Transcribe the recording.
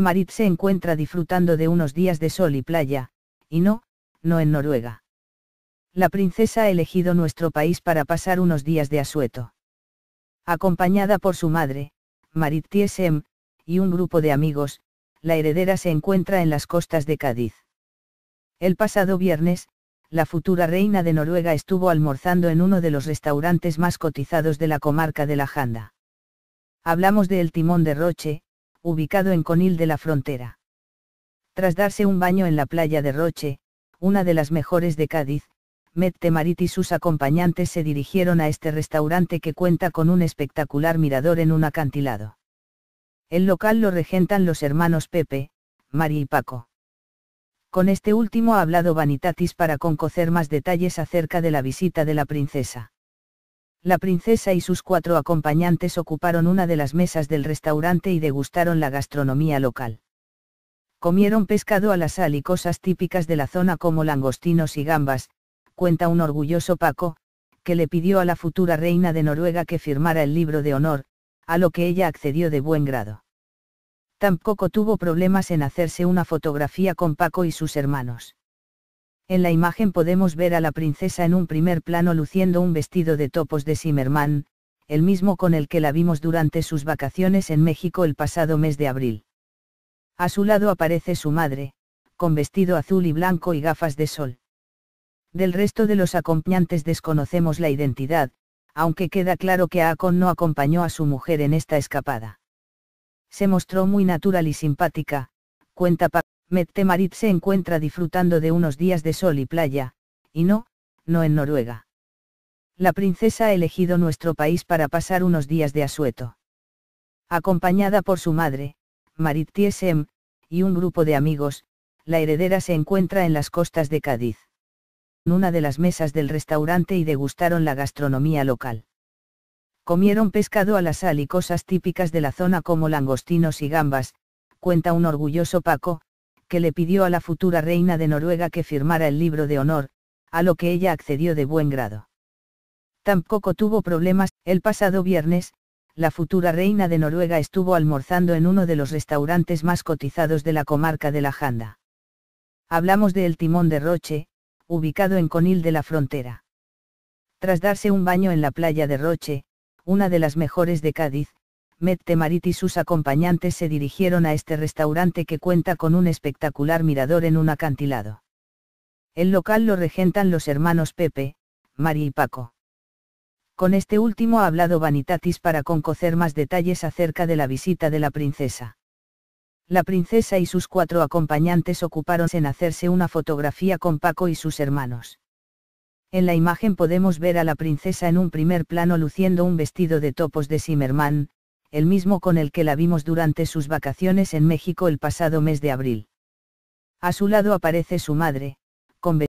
Marit se encuentra disfrutando de unos días de sol y playa, y no, no en Noruega. La princesa ha elegido nuestro país para pasar unos días de asueto. Acompañada por su madre, Marit Tiesem, y un grupo de amigos, la heredera se encuentra en las costas de Cádiz. El pasado viernes, la futura reina de Noruega estuvo almorzando en uno de los restaurantes más cotizados de la comarca de la Janda. Hablamos de El Timón de Roche, ubicado en Conil de la Frontera. Tras darse un baño en la playa de Roche, una de las mejores de Cádiz, Marit y sus acompañantes se dirigieron a este restaurante que cuenta con un espectacular mirador en un acantilado. El local lo regentan los hermanos Pepe, Mari y Paco. Con este último ha hablado Vanitatis para concocer más detalles acerca de la visita de la princesa. La princesa y sus cuatro acompañantes ocuparon una de las mesas del restaurante y degustaron la gastronomía local. Comieron pescado a la sal y cosas típicas de la zona como langostinos y gambas, cuenta un orgulloso Paco, que le pidió a la futura reina de Noruega que firmara el libro de honor, a lo que ella accedió de buen grado. Tampoco tuvo problemas en hacerse una fotografía con Paco y sus hermanos. En la imagen podemos ver a la princesa en un primer plano luciendo un vestido de topos de Zimmerman, el mismo con el que la vimos durante sus vacaciones en México el pasado mes de abril. A su lado aparece su madre, con vestido azul y blanco y gafas de sol. Del resto de los acompañantes desconocemos la identidad, aunque queda claro que Akon no acompañó a su mujer en esta escapada. Se mostró muy natural y simpática, cuenta Mette Marit se encuentra disfrutando de unos días de sol y playa, y no, no en Noruega. La princesa ha elegido nuestro país para pasar unos días de asueto. Acompañada por su madre, Marit Tiesem, y un grupo de amigos, la heredera se encuentra en las costas de Cádiz. En una de las mesas del restaurante y degustaron la gastronomía local. Comieron pescado a la sal y cosas típicas de la zona como langostinos y gambas, cuenta un orgulloso Paco, que le pidió a la futura reina de Noruega que firmara el libro de honor, a lo que ella accedió de buen grado. Tampoco tuvo problemas, el pasado viernes, la futura reina de Noruega estuvo almorzando en uno de los restaurantes más cotizados de la comarca de la Janda. Hablamos de El Timón de Roche, ubicado en Conil de la Frontera. Tras darse un baño en la playa de Roche, una de las mejores de Cádiz, Mette Marit y sus acompañantes se dirigieron a este restaurante que cuenta con un espectacular mirador en un acantilado. El local lo regentan los hermanos Pepe, Mari y Paco. Con este último ha hablado Vanitatis para concocer más detalles acerca de la visita de la princesa. La princesa y sus cuatro acompañantes ocuparon en hacerse una fotografía con Paco y sus hermanos. En la imagen podemos ver a la princesa en un primer plano luciendo un vestido de topos de Zimmermann, el mismo con el que la vimos durante sus vacaciones en México el pasado mes de abril. A su lado aparece su madre,